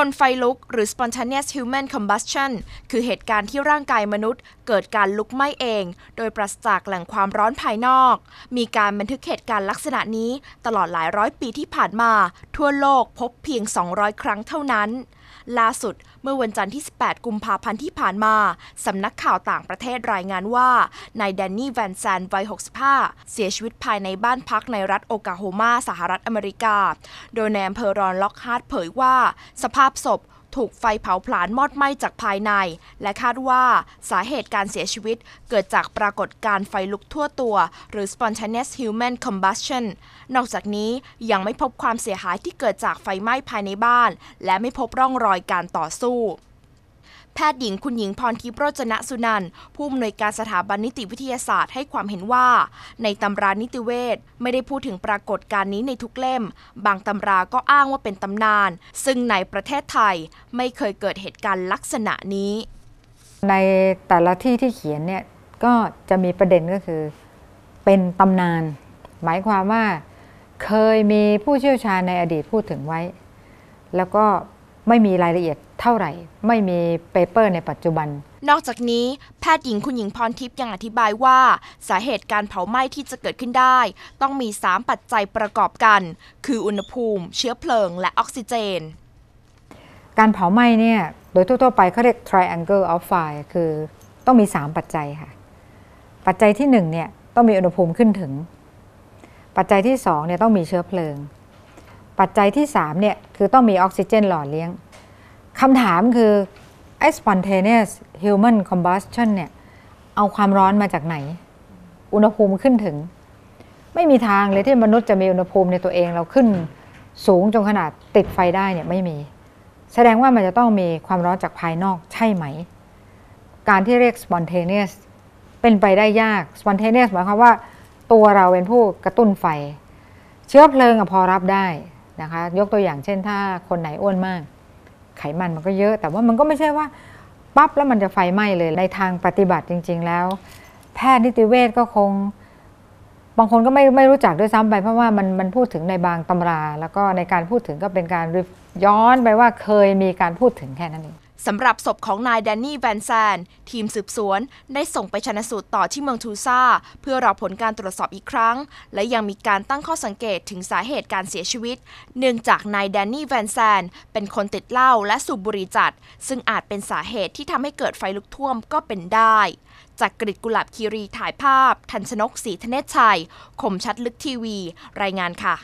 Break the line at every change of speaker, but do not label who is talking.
คนไฟลุก หรือ spontaneous human combustion คือเหตุการณ์ที่ร่างกายมนุษย์เกิดการลุกไหม้เอง โดยปราศจากแหล่งความร้อนภายนอก มีการบันทึกเหตุการณ์ลักษณะนี้ ตลอดหลายร้อยปีที่ผ่านมาทั่วโลกพบเพียง 200 ครั้งเท่านั้นล่าสุดเมื่อวันจันทร์ที่ 18 กุมภาพันธ์ที่ผ่านมา สำนักข่าวต่างประเทศรายงานว่า นายแดนนี่ แวนแซนวัย 65 เสียชีวิตภายในบ้านพักในรัฐโอกาโฮมา สหรัฐอเมริกา โดยในอำเภอรอนล็อกฮาร์ด เผยว่าสภาพศพถูกไฟเผาผลาญมอดไหม้จากภายใน และคาดว่าสาเหตุการเสียชีวิตเกิดจากปรากฏการไฟลุกทั่วตัว หรือ spontaneous human combustion นอกจากนี้ยังไม่พบความเสียหายที่เกิดจากไฟไหม้ภายในบ้าน และไม่พบร่องรอยการต่อสู้แพทย์หญิงคุณหญิงพรทิพย์โรจนสุนันผู้อำนวยการสถาบันนิติวิทยาศาสตร์ ให้ความเห็นว่า ในตำรานิติเวชไม่ได้พูดถึงปรากฏการณ์นี้ในทุกเล่ม บางตำรา ก็อ้างว่าเป็นตำนาน ซึ่งในประเทศไทยไม่เคยเกิดเหตุการณ์ลักษณะนี้
ในแต่ละที่ที่เขียนเนี่ยก็จะมีประเด็นก็คือเป็นตำนาน หมายความว่าเคยมีผู้เชี่ยวชาญในอดีตพูดถึงไว้ แล้วก็ไม่มีรายละเอียดเท่าไหร่ ไม่มีเปเปอร์ในปัจจุบัน
นอกจากนี้แพทย์หญิงคุณหญิงพรทิพย์ยังอธิบายว่า สาเหตุการเผาไหม้ที่จะเกิดขึ้นได้ ต้องมี 3 ปัจจัยประกอบกัน คืออุณหภูมิ เชื้อเพลิง และออกซิเจน
การเผาไหม้เนี่ยโดยทั่วๆไปเขาเรียก triangle of fire คือต้องมี 3 ปัจจัยค่ะ ปัจจัยที่1เนี่ยต้องมีอุณหภูมิขึ้นถึง ปัจจัยที่2เนี่ยต้องมีเชื้อเพลิงปัจจัยที่3เนี่ยคือต้องมีออกซิเจนหล่อเลี้ยง คำถามคือไอ้ spontaneous human combustion เนี่ยเอาความร้อนมาจากไหน อุณหภูมิขึ้นถึง ไม่มีทางเลยที่มนุษย์จะมีอุณหภูมิในตัวเองเราขึ้นสูงจนขนาดติดไฟได้เนี่ยไม่มี แสดงว่ามันจะต้องมีความร้อนจากภายนอกใช่ไหม การที่เรียก spontaneous เป็นไปได้ยาก spontaneous หมายความว่าตัวเราเป็นผู้กระตุ้นไฟ เชื้อเพลิงพอรับได้นะคะยกตัวอย่างเช่นถ้าคนไหนอ้วนมาก ไขมันมันก็เยอะแต่ว่ามันก็ไม่ใช่ว่า ปั๊บแล้วมันจะไฟไหม้เลยในทางปฏิบัติจริงๆแล้ว แพทย์นิติเวชก็คง บางคนก็ไม่ไม่รู้จักด้วยซ้ำไปเพราะว่ามันมันพูดถึงในบางตำรา แล้วก็ในการพูดถึงก็เป็นการ ย้อนไปว่าเคยมีการพูดถึงแค่นั้นเอง
สำหรับศพของนายแดนนี่แวนแซนทีมสืบสวน ได้ส่งไปชนะสูตรต่อที่เมืองทูซาเพื่อรอผลการตรวจสอบอีกครั้ง และยังมีการตั้งข้อสังเกตถึงสาเหตุการเสียชีวิต เนื่องจากนายแดนนี่แวนแซนเป็นคนติดเหล้าและสูบบุหรี่จัด ซึ่งอาจเป็นสาเหตุที่ทำให้เกิดไฟลุกท่วมก็เป็นได้ จากกริดกุหลาบคีรีถ่ายภาพ ทันชนกศรีธเนศชัยคมชัดลึกทีวี รายงานค่ะ